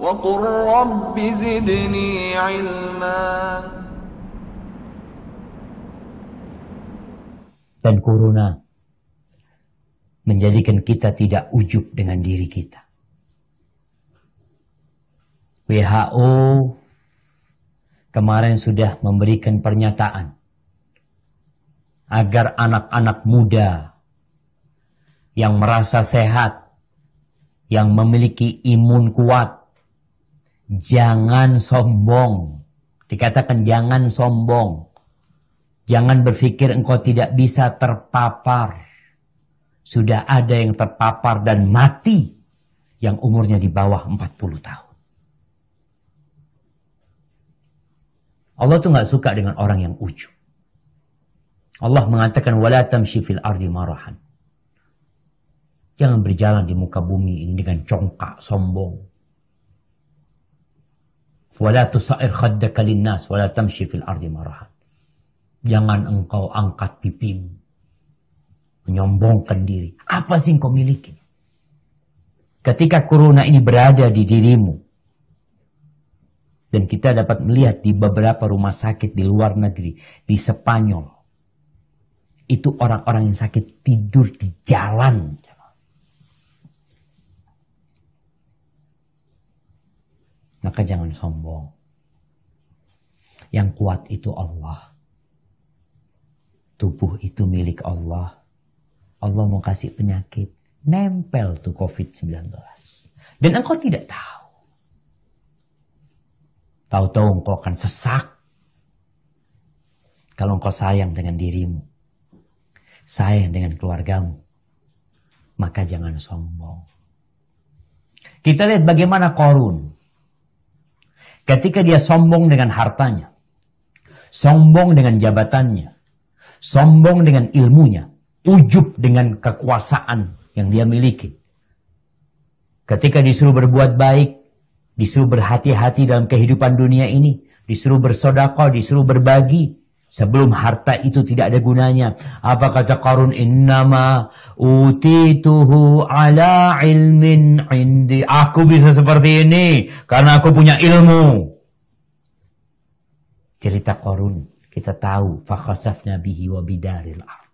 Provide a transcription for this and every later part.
وقل رب زدني علما dan corona menjadikan kita tidak ujub dengan diri kita. WHO kemarin sudah memberikan pernyataan agar anak-anak muda yang merasa sehat, yang memiliki imun kuat, jangan sombong. Dikatakan jangan sombong. Jangan berpikir engkau tidak bisa terpapar. Sudah ada yang terpapar dan mati yang umurnya di bawah 40 tahun. Allah tuh nggak suka dengan orang yang ujub. Allah mengatakan wala tamshi ardi marahan. Jangan berjalan di muka bumi ini dengan congkak, sombong. Wala tusair khaddaka linnas wala tamshi fil ardi marahan. Jangan engkau angkat pipimu. Menyombongkan diri. Apa sih engkau miliki? Ketika corona ini berada di dirimu. Dan kita dapat melihat di beberapa rumah sakit di luar negeri. Di Spanyol. Itu orang-orang yang sakit tidur di jalan. Maka jangan sombong. Yang kuat itu Allah. Tubuh itu milik Allah. Allah mau kasih penyakit. Nempel tuh COVID-19. Dan engkau tidak tahu. Tahu-tahu engkau akan sesak. Kalau engkau sayang dengan dirimu. Sayang dengan keluargamu. Maka jangan sombong. Kita lihat bagaimana korun. Ketika dia sombong dengan hartanya, sombong dengan jabatannya, sombong dengan ilmunya, ujub dengan kekuasaan yang dia miliki. Ketika disuruh berbuat baik, disuruh berhati-hati dalam kehidupan dunia ini, disuruh bersodakoh, disuruh berbagi, sebelum harta itu tidak ada gunanya. Apa kata Qarun? Innama utituhu ala ilmin indi. Aku bisa seperti ini karena aku punya ilmu. Cerita Qarun kita tahu fakhasaf nabihi wa bidaril ard.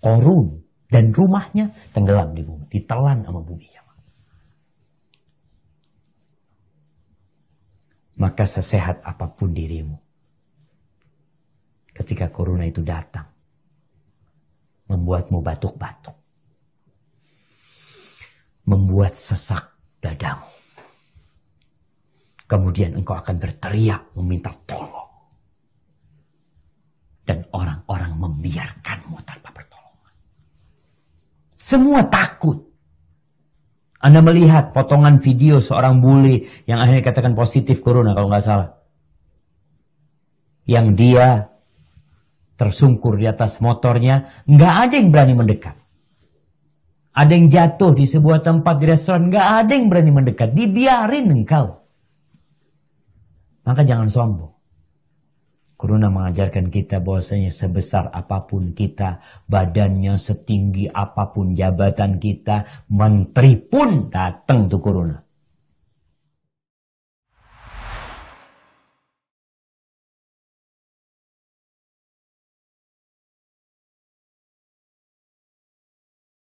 Qarun dan rumahnya tenggelam di bumi, ditelan sama bumi. Maka sesehat apapun dirimu, ketika corona itu datang. Membuatmu batuk-batuk. Membuat sesak dadamu. Kemudian engkau akan berteriak meminta tolong. Dan orang-orang membiarkanmu tanpa pertolongan. Semua takut. Anda melihat potongan video seorang bule yang akhirnya katakan positif corona kalau nggak salah. Yang dia tersungkur di atas motornya, nggak ada yang berani mendekat. Ada yang jatuh di sebuah tempat di restoran, nggak ada yang berani mendekat. Dibiarin engkau. Maka jangan sombong. Kuruna mengajarkan kita bahwasanya sebesar apapun kita, badannya setinggi apapun jabatan kita, menteri pun datang tuh Kuruna.